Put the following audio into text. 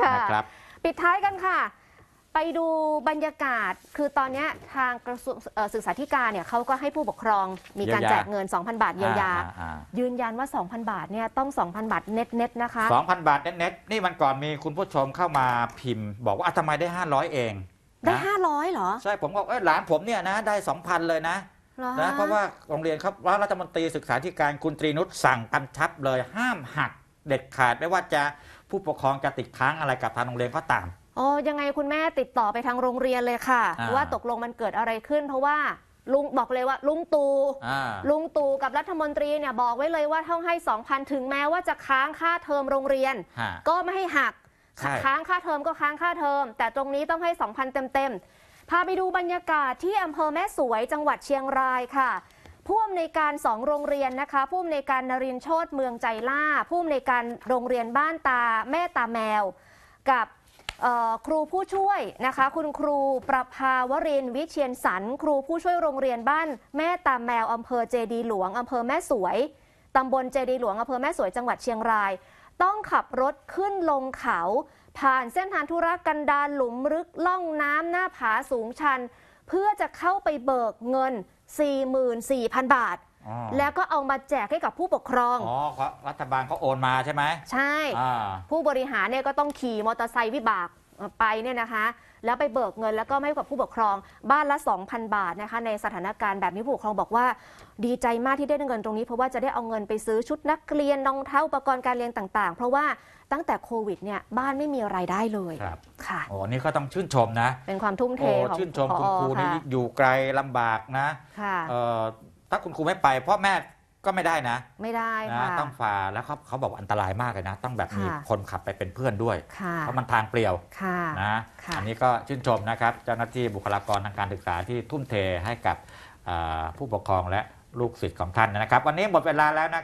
ค่ะครับปิดท้ายกันค่ะ ไปดูบรรยากาศคือตอนนี้ทางกระทรวงศึกษาธิการเนี่ยเขาก็ให้ผู้ปกครองมีการแจกเงิน 2,000 บาทเยียวยา ยืนยันว่า 2,000 บาทเนี่ยต้อง 2,000 บาท เน็ต ๆ นะคะ 2,000 บาท เน็ตๆนี่มันก่อนมีคุณผู้ชมเข้ามาพิมพ์บอกว่าทำไมได้ 500 เอง ได้ 500เหรอ ใช่ ผมบอกเออหลานผมเนี่ยนะได้ 2,000 เลยนะนะเพราะว่าโรงเรียนครับว่ารัฐมนตรีศึกษาธิการคุณตรีนุชสั่งกำชับเลยห้ามหักเด็ดขาดไม่ว่าจะผู้ปกครองจะติดค้างอะไรกับทางโรงเรียนก็ตามอ๋อ ยังไงคุณแม่ติดต่อไปทางโรงเรียนเลยค่ะว่าตกลงมันเกิดอะไรขึ้น เพราะว่าลุงบอกเลยว่า ลุงตูลุงตูกับรัฐมนตรีเนี่ยบอกไว้เลยว่าต้องให้2,000ถึงแม้ว่าจะค้างค่าเทอมโรงเรียน ก็ไม่ให้หัก ค้างค่าเทอมก็ค้างค่าเทอม แต่ตรงนี้ต้องให้2,000เต็มๆพาไปดูบรรยากาศที่อำเภอแม่สวยจังหวัดเชียงรายค่ะผู้อำนวยการสองโรงเรียนนะคะผู้อำนวยการนรินโชตเมืองใจล่าผู้อำนวยการโรงเรียนบ้านตาแม่ตาแมว กับครูผู้ช่วยนะคะคุณครูประภาวรินวิเชียนสัน ครูผู้ช่วยโรงเรียนบ้านแม่ตาแมวอำเภอเจดีหลวงอำเภอแม่สวย ตำบลเจดีหลวงอำเภอแม่สวยจังหวัดเชียงราย ต้องขับรถขึ้นลงเขา ผ่านเส้นทางธุรกันดารหลุมลึกล่องน้ำหน้าผาสูงชันเพื่อจะเข้าไปเบิกเงิน 44,000 บาท แล้วก็เอามาแจกให้กับผู้ปกครอง อ๋อ รัฐบาลเขาโอนมาใช่ไหม ใช่ ผู้บริหารเนี่ยก็ต้องขี่มอเตอร์ไซค์วิบากไปเนี่ยนะคะแล้วไปเบิกเงินแล้วก็ไม่กับผู้ปกครองบ้านละ2,000 บาทนะคะในสถานการณ์แบบนี้ผู้ปกครองบอกว่าดีใจมากที่ได้เงินตรงนี้ เพราะว่าจะได้เอาเงินไปซื้อชุดนักเรียนรองเท้า อุปกรณ์การเรียนต่าง ๆ เพราะว่าตั้งแต่โควิดเนี่ยบ้านไม่มีไรายได้เลยครับค่ะโอ้นี่ก็ต้องชื่นชมนะ เป็นความทุ่มเทของชื่นชมคุณครูนี่อยู่ไกลลำบากนะค่ะถ้าคุณครูไม่ไปพ่อแม่ก็ไม่ได้นะไม่ได้นะค่ะต้องฝ่าแล้วเขาเขาบอกว่าอันตรายมากเลยนะ ต้องแบบมีคคนขับไปเป็นเพื่อนด้วย เพราะมันทางเปลี่ยวนะอันนี้ก็ชื่นชมนะครับ เจ้าหน้าที่บุคลากรทางการศึกษาที่ทุ่มเทให้กับผู้ปกครองและลูกศิษย์ของท่านนะครับ วันนี้หมดเวลาแล้วนะ